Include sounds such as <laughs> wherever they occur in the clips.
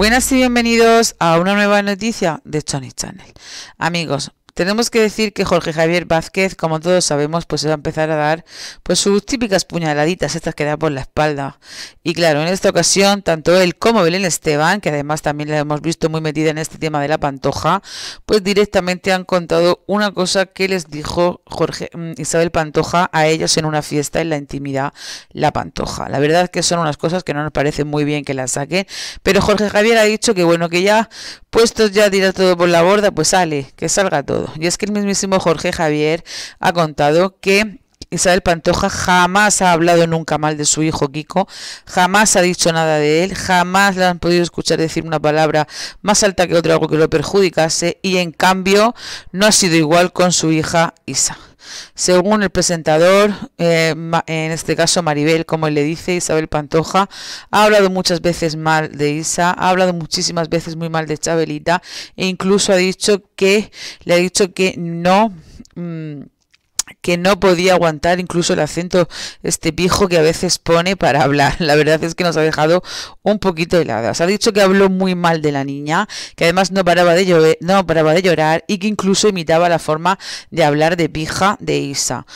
Buenas y bienvenidos a una nueva noticia de Tony's Channel. Amigos, tenemos que decir que Jorge Javier Vázquez, como todos sabemos, pues se va a empezar a dar pues sus típicas puñaladitas, estas que da por la espalda. Y claro, en esta ocasión, tanto él como Belén Esteban, que además también la hemos visto muy metida en este tema de la pantoja, pues directamente han contado una cosa que les dijo Jorge mm, Isabel Pantoja a ellos en una fiesta en la intimidad La Pantoja. La verdad es que son unas cosas que no nos parece muy bien que las saquen, pero Jorge Javier ha dicho que bueno, que ya puestos ya dirá todo por la borda, pues sale, que salga todo. Y es que el mismísimo Jorge Javier ha contado que Isabel Pantoja jamás ha hablado nunca mal de su hijo Kiko, jamás ha dicho nada de él, jamás le han podido escuchar decir una palabra más alta que otra, algo que lo perjudicase, y en cambio no ha sido igual con su hija Isa. Según el presentador, eh, en este caso Maribel, como él le dice, Isabel Pantoja, ha hablado muchas veces mal de Isa, ha hablado muchísimas veces muy mal de Chabelita e incluso ha dicho que le ha dicho que no... Mm, que no podía aguantar incluso el acento este pijo que a veces pone para <laughs> hablar. La verdad es que nos ha dejado un poquito heladas. Ha dicho que habló muy mal de la niña, que además no paraba de llover, no paraba de llorar y que incluso imitaba la forma de hablar de pija de Isa.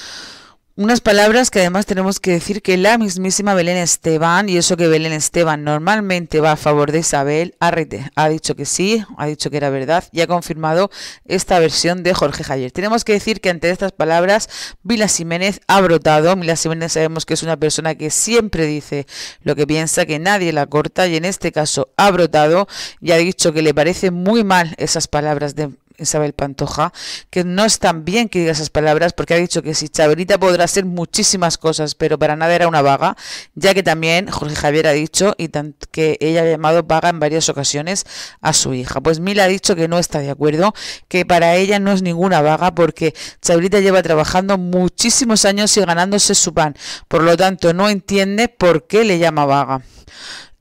Unas palabras que además tenemos que decir que la mismísima Belén Esteban, y eso que Belén Esteban normalmente va a favor de Isabel, Arrete ha dicho que sí, ha dicho que era verdad y ha confirmado esta versión de Jorge Javier. Tenemos que decir que ante estas palabras, Vila Jiménez ha brotado. Vila Jiménez sabemos que es una persona que siempre dice lo que piensa, que nadie la corta, y en este caso ha brotado y ha dicho que le parece muy mal esas palabras de Isabel Pantoja, que no es tan bien que diga esas palabras porque ha dicho que si Chabrita podrá ser muchísimas cosas, pero para nada era una vaga, ya que también Jorge Javier ha dicho y que ella ha llamado vaga en varias ocasiones a su hija. Pues Mila ha dicho que no está de acuerdo, que para ella no es ninguna vaga porque Chabrita lleva trabajando muchísimos años y ganándose su pan, por lo tanto no entiende por qué le llama vaga.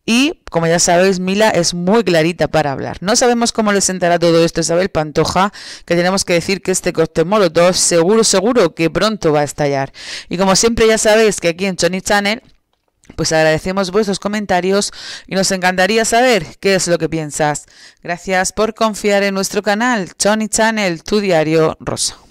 Y, como ya sabéis, Mila es muy clarita para hablar. No sabemos cómo le sentará todo esto a Isabel Pantoja, que tenemos que decir que este coste molotov seguro, seguro que pronto va a estallar. Y como siempre ya sabéis que aquí en Chony Channel pues agradecemos vuestros comentarios y nos encantaría saber qué es lo que piensas. Gracias por confiar en nuestro canal, Johnny Channel, tu diario rosa.